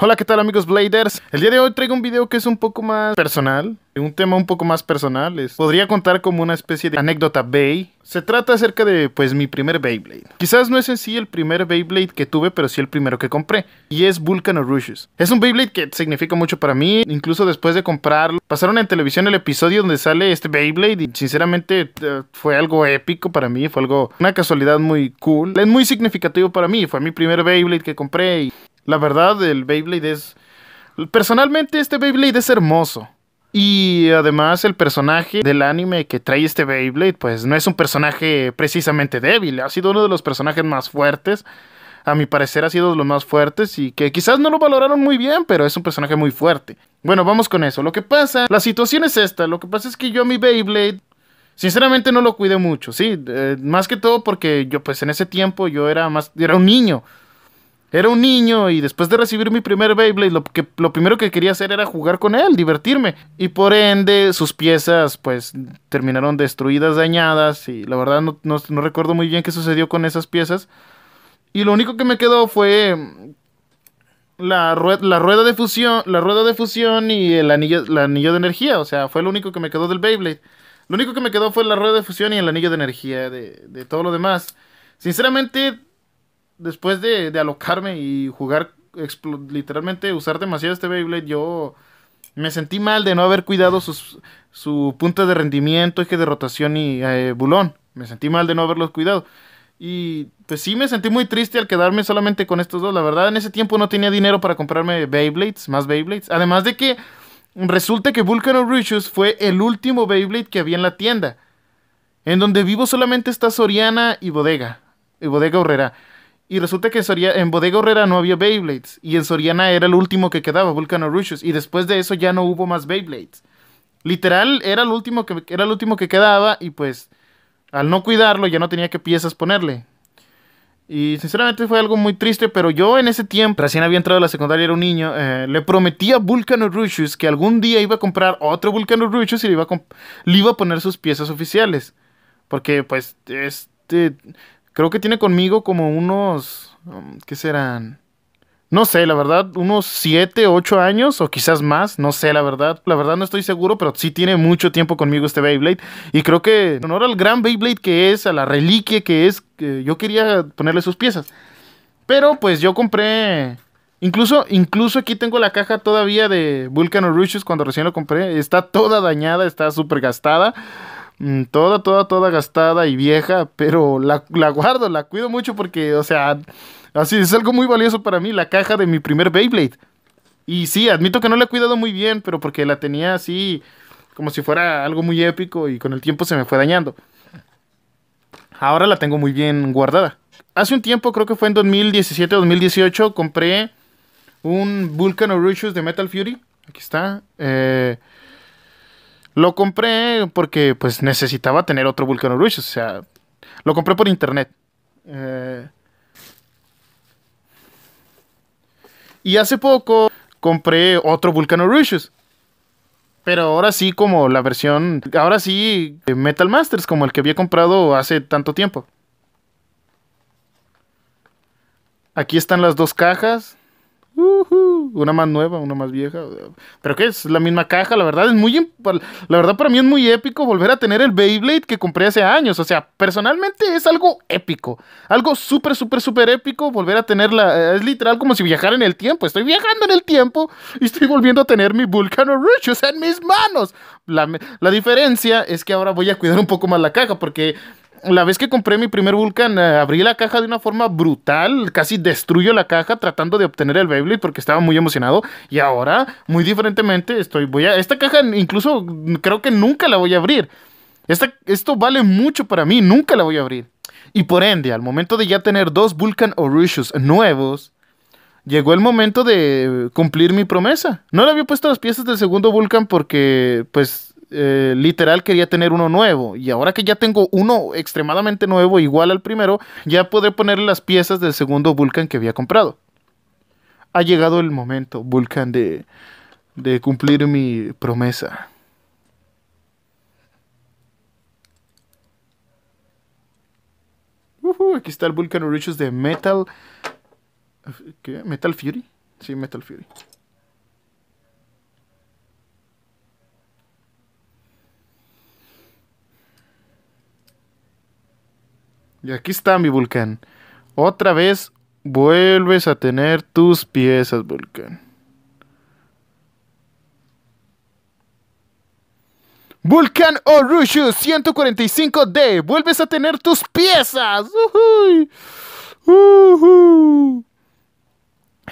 Hola, ¿qué tal amigos Bladers? El día de hoy traigo un video que es un poco más personal, un tema un poco más personal. podría contar como una especie de anécdota Bay. Se trata acerca de, pues, mi primer Beyblade. Quizás no es en sí el primer Beyblade que tuve, pero sí el primero que compré. Y es Vulcan Rushes. Es un Beyblade que significa mucho para mí. Incluso después de comprarlo, pasaron en televisión el episodio donde sale este Beyblade. Y sinceramente eh, fue algo épico para mí. Fue algo, una casualidad muy cool. Es muy significativo para mí. Fue mi primer Beyblade que compré. Y la verdad, el Beyblade es... Personalmente este Beyblade es hermoso. Y además el personaje del anime que trae este Beyblade, pues no es un personaje precisamente débil, ha sido uno de los personajes más fuertes, a mi parecer ha sido de los más fuertes y que quizás no lo valoraron muy bien, pero es un personaje muy fuerte. Bueno, vamos con eso. Lo que pasa, la situación es esta, lo que pasa es que yo a mi Beyblade sinceramente no lo cuidé mucho, sí, eh, más que todo porque yo pues en ese tiempo yo era más era un niño. Era un niño y después de recibir mi primer Beyblade, lo, que, lo primero que quería hacer era jugar con él, divertirme. Y por ende, sus piezas, pues, terminaron destruidas, dañadas. Y la verdad, no, no, recuerdo muy bien qué sucedió con esas piezas. Y lo único que me quedó fue mm, la, la rueda de fusión, la rueda de fusión y el anillo, el anillo de energía. O sea, fue lo único que me quedó del Beyblade. Lo único que me quedó fue la rueda de fusión y el anillo de energía de, de todo lo demás. Sinceramente, después de, alocarme y jugar, literalmente usar demasiado este Beyblade, yo me sentí mal de no haber cuidado su punta de rendimiento, eje de rotación y eh, bulón. Me sentí mal de no haberlos cuidado. Y pues sí, me sentí muy triste al quedarme solamente con estos dos. La verdad, en ese tiempo no tenía dinero para comprarme Beyblades, más Beyblades. Además de que resulta que of Riches fue el último Beyblade que había en la tienda. En donde vivo solamente está Soriana y Bodega. Y Bodega Horrera. Y resulta que en, Soria, en Bodega Herrera no había Beyblades. Y en Soriana era el último que quedaba, Vulcano Rushus. Y después de eso ya no hubo más Beyblades. Literal, era el último que, era el último que quedaba. Y pues, al no cuidarlo, ya no tenía qué piezas ponerle. Y sinceramente fue algo muy triste, pero yo en ese tiempo, recién había entrado a la secundaria, era un niño, eh, le prometí a Vulcano que algún día iba a comprar otro Vulcano Rushus y le iba, a le iba a poner sus piezas oficiales. Porque pues este Creo que tiene conmigo como unos... Um, ¿Qué serán? No sé, la verdad, unos 7, 8 años o quizás más, no sé, la verdad, la verdad no estoy seguro, pero sí tiene mucho tiempo conmigo este Beyblade y creo que en honor al gran Beyblade que es, a la reliquia que es, yo quería ponerle sus piezas. Pero pues yo compré incluso incluso aquí tengo la caja todavía de Vulcan Rushes cuando recién lo compré, está toda dañada, está súper gastada. Mm, toda, toda, toda gastada y vieja, pero la, guardo, la cuido mucho porque, o sea, así es algo muy valioso para mí, la caja de mi primer Beyblade. Y sí, admito que no la he cuidado muy bien, pero porque la tenía así como si fuera algo muy épico y con el tiempo se me fue dañando. Ahora la tengo muy bien guardada. Hace un tiempo, creo que fue en 2017-2018, compré un Vulcan Rishus de Metal Fury. Aquí está. Eh, lo compré porque pues necesitaba tener otro Vulcano Rush, o sea, lo compré por internet. Eh, y hace poco compré otro Vulcano Rushus. Pero ahora sí como la versión, ahora sí eh, Metal Masters como el que había comprado hace tanto tiempo. Aquí están las dos cajas. Una más nueva, una más vieja. Pero que es la misma caja, la verdad es muy la verdad para mí es muy épico volver a tener el Beyblade que compré hace años, o sea, personalmente es algo épico, algo súper súper súper épico volver a tenerla, es literal como si viajara en el tiempo, estoy viajando en el tiempo y estoy volviendo a tener mi Vulcano Rush, en mis manos. La, la diferencia es que ahora voy a cuidar un poco más la caja porque la vez que compré mi primer Vulcan, eh, abrí la caja de una forma brutal. Casi destruyo la caja tratando de obtener el Beyblade porque estaba muy emocionado. Y ahora, muy diferentemente, estoy. Voy a. Esta caja incluso creo que nunca la voy a abrir. esto vale mucho para mí, nunca la voy a abrir. Y por ende, al momento de ya tener dos Vulcan Orishus nuevos, llegó el momento de cumplir mi promesa. No le había puesto las piezas del segundo Vulcan porque, pues, eh, literal quería tener uno nuevo y ahora que ya tengo uno extremadamente nuevo igual al primero, ya podré poner las piezas del segundo Vulcan que había comprado. Ha llegado el momento, Vulcan, de, cumplir mi promesa. aquí está el Vulcan Origins de Metal... ¿Metal Fury? Sí, Metal Fury. Y aquí está mi Vulcán. Otra vez vuelves a tener tus piezas, Vulcán. Vulcan Orushu 145D, vuelves a tener tus piezas.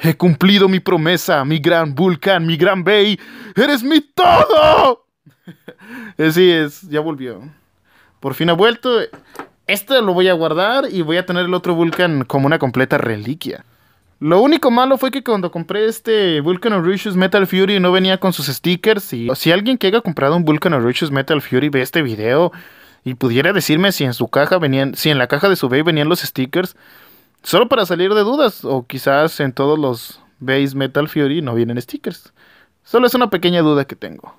He cumplido mi promesa, mi gran Vulcán, mi gran Bey. ¡Eres mi todo! Así eh, es, ya volvió. Por fin ha vuelto. Este lo voy a guardar y voy a tener el otro Vulcan como una completa reliquia. Lo único malo fue que cuando compré este Vulcan Orishus Metal Fury no venía con sus stickers. Y si alguien que haya comprado un Vulcan Orishus Metal Fury ve este video y pudiera decirme si en su caja venían, si en la caja de su bay venían los stickers, solo para salir de dudas. O quizás en todos los bays Metal Fury no vienen stickers. Solo es una pequeña duda que tengo.